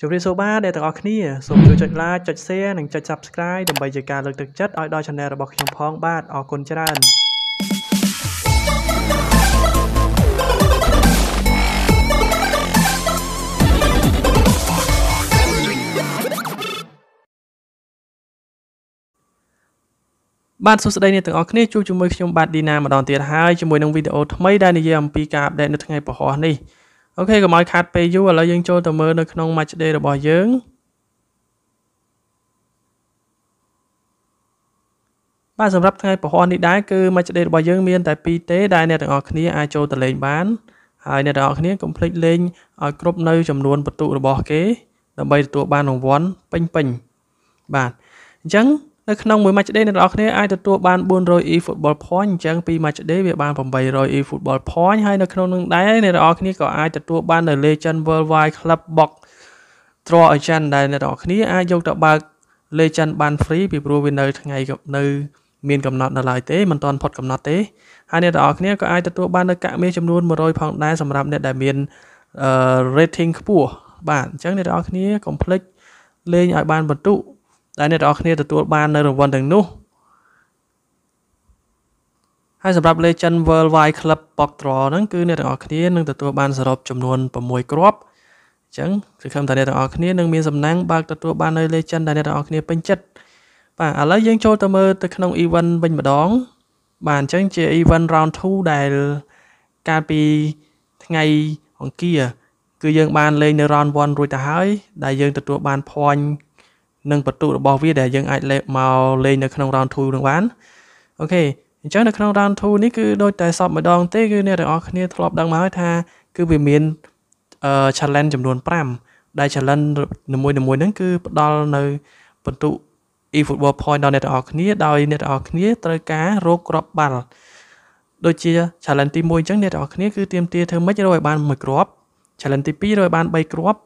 ជម្រាបសួរបាទអ្នកទាំងអស់គ្នាសូមជួយចុច like ចុច share និងចុច subscribe ដើម្បីជាការលើកទឹកចិត្តឲ្យដល់ channel របស់ខ្ញុំផងបាទអរគុណច្រើនបាទសួស្តីអ្នកទាំងអស់គ្នាជួបជាមួយខ្ញុំបាទឌីណាម្ដងទៀតហើយជាមួយនឹងវីដេអូថ្មីដែលនិយាយអំពីការអាប់ដេតនៅថ្ងៃពហុនេះអូខេកុំឲ្យខាតពេលយូរឥឡូវយើងចូលទៅមើលនៅក្នុង match day របស់យើងបាទសម្រាប់ថ្ងៃពហុនេះដែរគឺ match day របស់យើងមានតែ2ទេដែលអ្នកទាំងអស់គ្នាអាចចូលទៅលេងបានហើយអ្នកទាំងអស់គ្នាកុំភ្លេចលេងឲ្យគ្រប់នៅចំនួនពិន្ទុរបស់គេ ដើម្បីទទួល បានរង្វាន់ពេញពេញបាទអញ្ចឹងនៅក្នុងមួយ match day អ្នកនរគ្នាអាចទទួលបាន400 e football point អញ្ចឹងពី match day វាបាន800 e football point ហើយនៅក្នុងនឹងដែរអ្នកនរគ្នាក៏អាចទទួលបាននៅ Legend Worldwide Club Box Draw Agent ដែលអ្នកនរគ្នាអាចយកទៅបើក Legend បាន free ពីព្រោះវានៅថ្ងៃនៅមានកំណត់នៅឡើយទេមិនទាន់ផុតកំណត់ទេហើយអ្នកនរគ្នាក៏អាចទទួលបាននៅកាក់មាសចំនួន100ផងដែរសម្រាប់អ្នកដែលមាន rating ខ្ពស់បាទអញ្ចឹងអ្នកនរគ្នាកុំភ្លេចលេងឲ្យបានបន្ទុដែលអ្នកទាំងអស់គ្នាទទួលបាននៅរង្វាន់ទាំងនោះហើយសម្រាប់ Legend Worldwide Club Box Draw ហ្នឹងគឺអ្នកទាំងអស់គ្នានឹងទទួលបានសរុបចំនួន6គ្រាប់អញ្ចឹងសង្ឃឹមថាអ្នកទាំងអស់គ្នានឹងមានសំណាងបើកទទួលបាននៅ Legend ដែល អ្នកទាំងអស់គ្នាពេញចិត្តបាទឥឡូវយើងចូលទៅមើលទៅក្នុង event វិញម្ដង បាទអញ្ចឹងជា event round 2ដែលកាលពីថ្ងៃអង្គារគឺយើងបានលេងនៅ round 1រួចទៅហើយដែលយើងទទួលបាន point និងពិន្ទុរបស់វាដែលយើងអាចលេមកលេងនៅក្នុង round 2នឹងបានអូខេអញ្ចឹងនៅក្នុង round 2នេះគឺដូចតែសពម្ដងទេគឺអ្នកទាំងអស់គ្នាធ្លាប់ដឹងមកហើយថាគឺវាមាន challenge ចំនួន5ដែល challenge នីមួយៗហ្នឹងគឺផ្ដល់នៅពិន្ទុ e-football point ដល់អ្នកទាំងអស់គ្នាដោយអ្នកទាំងអស់គ្នាត្រូវការរកគ្រាប់បាល់ដូចជា challenge ទី1អញ្ចឹងអ្នកទាំងអស់គ្នាគឺទៀមទា ធ្វើម៉េចរកឲ្យបាន1គ្រាប់ challenge ទី2រកឲ្យបាន3គ្រាប់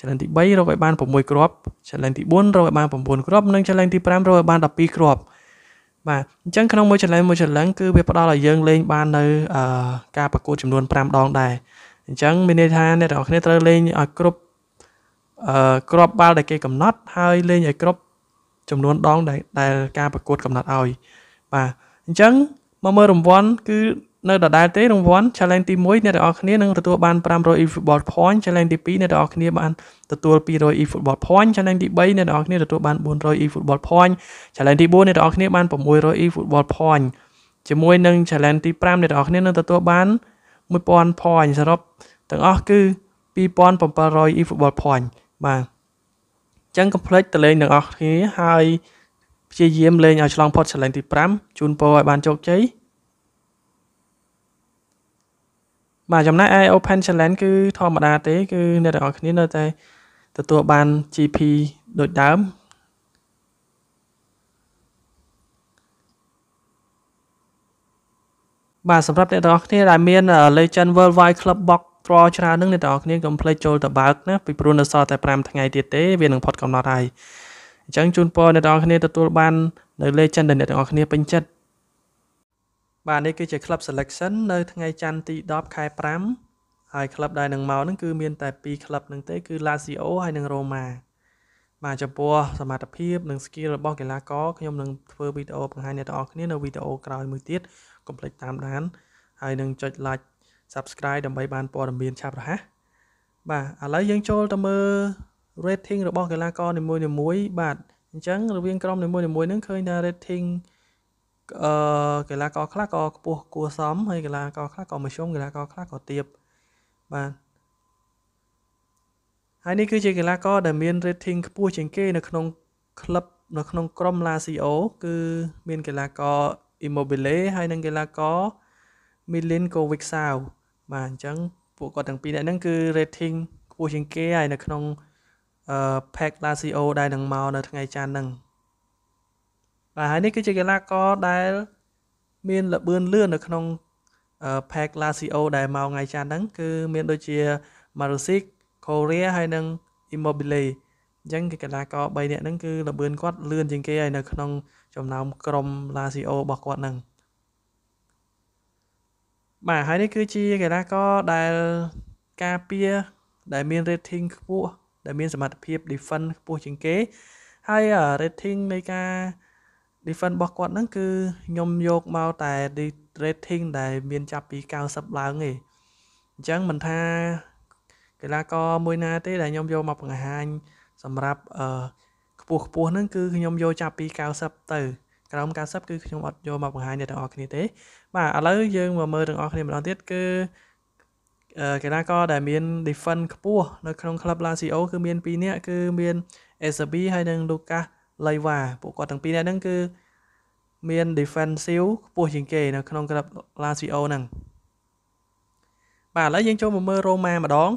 challenge ទី3រកឲ្យបាន6គ្រាប់ challenge ទី4រកឲ្យបាន9គ្រាប់និង challenge ទី5រកឲ្យបាន12គ្រាប់បាទអញ្ចឹងក្នុងមួយ challenge មួយ challenge គឺវាផ្ដល់ឲ្យយើងលេងបាននៅការប្រកួតចំនួន5ដងដែរអញ្ចឹងមានន័យថាអ្នកទាំងអស់គ្នាត្រូវលេងឲ្យគ្រប់អឺគ្រាប់បាល់ដែលគេកំណត់ ហើយលេងឲ្យគ្រប់ចំនួនដងដែលដែលការប្រកួត កំណត់ឲ្យបាទអញ្ចឹងមកមើលរង្វាន់គឺនៅដដែលទេរង្វាន់ challenge ទី1អ្នកទាំងអស់គ្នានឹងទទួលបាន500 e-football point challenge ទី2អ្នកទាំងអស់គ្នាបានទទួល200 e-football point challenge ទី3អ្នកទាំងអស់គ្នាទទួលបាន400 e-football point challenge ទី4អ្នកទាំងអស់គ្នាបាន600 e-football point ជាមួយនឹង challenge ទី5អ្នកទាំងអស់គ្នានឹងទទួលបាន1000 point សរុបទាំងអស់គឺ2700 e-football point បាទអញ្ចឹងកុំភ្លេចទៅលេងទាំងអស់គ្នាហើយព្យាយាមលេងឲ្យឆ្លងផុត challenge ទី5ជូនពរឲ្យបានជោគជ័យបាទចំណែកឯ Open Challenge គឺធម្មតាទេគឺអ្នកទាំងអស់គ្នានៅតែទទួលបាន GP ដូចដើមបាទសម្រាប់អ្នកទាំងអស់គ្នាដែលមាន Legend Worldwide Club Box ត្រច្រើននឹងអ្នកទាំងអស់គ្នាកុំភ្លេចចូលទៅបើកណាពីព្រោះនៅសល់តែ5ថ្ងៃទៀតទេវានឹងផុតកំណត់ហើយអញ្ចឹងជូនពរអ្នកទាំងអស់គ្នាទទួលបាននៅ Legend ដែលអ្នកទាំងអស់គ្នាពេញចិត្តបាទនេះគឺជា club selection នៅថ្ងៃច័ន្ទទី10ខែ5ហើយ club ដែលនឹងមកហ្នឹងគឺមានតែ2 club ហ្នឹងទេគឺ Lazio ហើយនិង Roma បាទចំពោះសមត្ថភាពនិង skill របស់កីឡាករខ្ញុំនឹងធ្វើវីដេអូបង្ហាញអ្នកទាំងអស់គ្នានៅវីដេអូក្រោយមួយទៀតកុំភ្លេចតាមដានហើយនឹងចុច like subscribe ដើម្បីបានព័ត៌មានឆាប់រហ័សបាទឥឡូវយើងចូលទៅមើល rating របស់កីឡាករនីមួយៗបាទអញ្ចឹងរវាងក្រុមនីមួយៗហ្នឹងឃើញថា rating អឺកីឡាករខ្លះក៏ខ្ពស់គួរសមហើយកីឡាករខ្លះក៏មធ្យមកីឡាករខ្លះក៏ទាបបាទហើយនេះគឺជាកីឡាករដែលមាន rating ខ្ពស់ជាងគេ នៅក្នុងក្លឹបនៅក្នុងក្រុម La Sio គឺមានកីឡាករ Immobile ហើយនិង កីឡាករ Milinkovic Sau បាទអញ្ចឹងពួកគាត់ទាំងពីរនាក់ហ្នឹងគឺ rating ខ្ពស់ជាងគេហើយនៅក្នុង pack La Sio ដែលនឹងមកនៅថ្ងៃច័ន្ទហ្នឹងបាទហើយនេះគឺជាកីឡាករដែលមានល្បឿនលឿននៅក្នុង Pack Lazio ដែលមកថ្ងៃច័ន្ទហ្នឹងគឺមានដូចជា Marusic, Korea ហើយនិង Immobile អញ្ចឹងគឺកីឡាករ3នាក់ហ្នឹងគឺល្បឿនគាត់លឿនជាងគេហើយនៅក្នុងចំណោមក្រុម Lazio របស់គាត់ហ្នឹងបាទហើយនេះគឺជាកីឡាករដែលការពារដែលមាន rating ខ្ពស់ដែលមានសមត្ថភាព defend ខ្ពស់ជាងគេ ហើយ rating នៃការ defense របស់គាត់ហ្នឹងគឺខ្ញុំយកមកតែ rating ដែលមានចាប់ពី90ឡើងទេអញ្ចឹងមិនថាកីឡាករមួយណា ទេ ដែលខ្ញុំយកមកបង្ហាញសម្រាប់អឺខ្ពស់ខ្ពស់ហ្នឹងគឺខ្ញុំយកចាប់ពី90ទៅក្រោម90គឺខ្ញុំអត់យកមកបង្ហាញដល់អ្នកទាំងអស់គ្នាទេបាទឥឡូវយើងមកមើលទាំងអស់គ្នាម្ដងទៀតគឺកីឡាករដែលមាន defense ខ្ពស់នៅក្នុងក្លឹប Lazio គឺមាន2នាក់គឺមាន SB ហើយនិង Lucas លីវ៉ាពួកគាត់ទាំងពីរនាក់ហ្នឹងគឺមាន defensive ខ្ពស់ជាងគេ នៅ ក្នុងក្លឹប Lazio ហ្នឹងបាទឥឡូវយើងចូលមកមើល Roma ម្ដង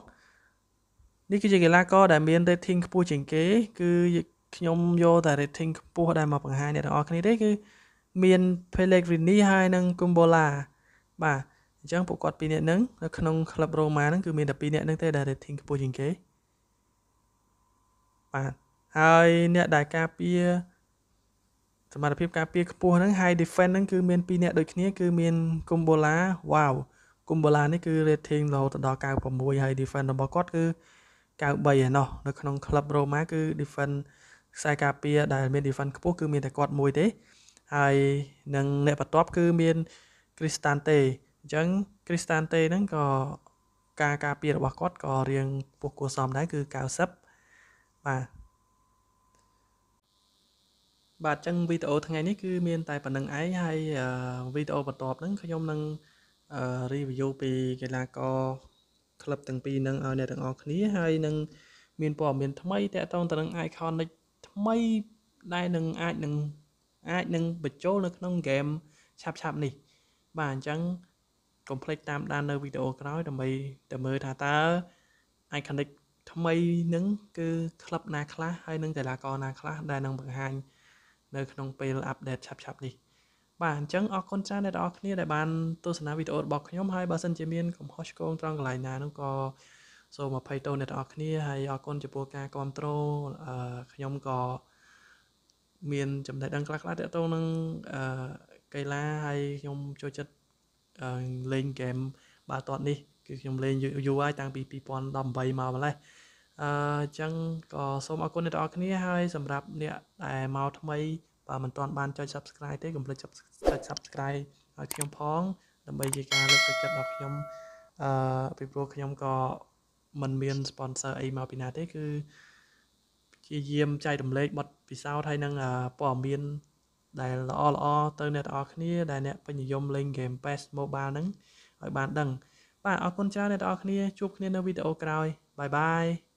នេះគឺជាកីឡាករដែលមាន rating ខ្ពស់ជាងគេ គឺខ្ញុំយកតែ rating ខ្ពស់ដែលមកបង្ហាញអ្នកទាំងអស់គ្នាទេគឺ មាន Pellegrini ហើយនិង Kumbola បាទអញ្ចឹងពួកគាត់ពីរនាក់ហ្នឹងនៅក្នុងក្លឹប Roma ហ្នឹងគឺមានតែពីរនាក់ហ្នឹងទេដែល rating ខ្ពស់ជាងគេបាទហើយអ្នកដែលការពារសមត្ថភាពការពារខ្ពស់ហ្នឹង high defense ហ្នឹងគឺមាន2អ្នកដូចគ្នាគឺមាន Kumbola wow Kumbola នេះគឺ rating រហូតដល់96ហើយ defense របស់គាត់គឺ93ឯណោះនៅក្នុងក្លឹប Roma គឺ defense ខ្សែការពារដែលមាន defense ខ្ពស់គឺមានតែគាត់មួយទេ ហើយនឹងអ្នកបន្ទាប់គឺមាន Cristante អញ្ចឹង Cristante ហ្នឹងក៏ការការពាររបស់គាត់ក៏រៀងពុះគួសមដែរគឺ90បាទបាទអញ្ចឹងវីដេអូថ្ងៃនេះគឺមានតែប៉ុណ្្នឹងឯងហើយវីដេអូបន្ទាប់ហ្នឹងខ្ញុំនឹង review ពីកីឡាករក្លឹបទាំងពីរហ្នឹងឲ្យអ្នកទាំងអស់គ្នាហើយនឹងមានព័ត៌មានថ្មីតកតងទៅនឹង Iconic ថ្មីដែលនឹងអាចនឹងអាចនឹងបញ្ចូលនៅក្នុងហ្គេមឆាប់ឆាប់នេះបាទអញ្ចឹងកុំភ្លេចតាមដាននៅវីដេអូក្រោយដើម្បីទៅមើលថាតើ Iconic ថ្មីនឹងគឺក្លឹបណាខ្លះហើយនឹងកីឡាករណាខ្លះដែលនឹងបង្ហាញនៅក្នុងពេលអាប់ដេតឆាប់ៗនេះបាទអញ្ចឹងអរគុណច្រើនអ្នកនរគ្នាដែលបានទស្សនាវីដេអូរបស់ខ្ញុំហើយបើសិនជាមានកំហុសឆ្គងត្រង់កន្លែងណានោះក៏សូមអភ័យទោសអ្នកនរគ្នាហើយអរគុណចំពោះការគ្រប់គ្រងអឺខ្ញុំក៏មានចំណេះដឹងខ្លះៗទាក់ទងនឹងអឺកីឡាហើយខ្ញុំចូលចិត្តលេងហ្គេមបាល់ទាត់នេះ គឺខ្ញុំលេងយូរហើយតាំងពី2018មកម្លេះអញ្ចឹងក៏សូមអរគុណអ្នកទាំងអស់គ្នាហើយសម្រាប់អ្នកដែលមកថ្មីបើមិនទាន់បានចុច Subscribe ទេកុំភ្លេចចុច Subscribe ឲ្យខ្ញុំផង ដើម្បីជាការលើកទឹកចិត្តដល់ខ្ញុំអឺពីព្រោះខ្ញុំក៏មិនមាន sponsor អីមកពីណាទេគឺជាយាមចែករំលែកបទពិសោធន៍ហើយនឹងព័ត៌មានដែលល្អល្អទៅអ្នកទាំងអស់គ្នាដែលអ្នកពេញនិយម លេង Game Pass Mobile ហ្នឹងឲ្យបានដឹង បាទអរគុណច្រើនអ្នកទាំងអស់គ្នាជួបគ្នានៅវីដេអូក្រោយបាយបាយ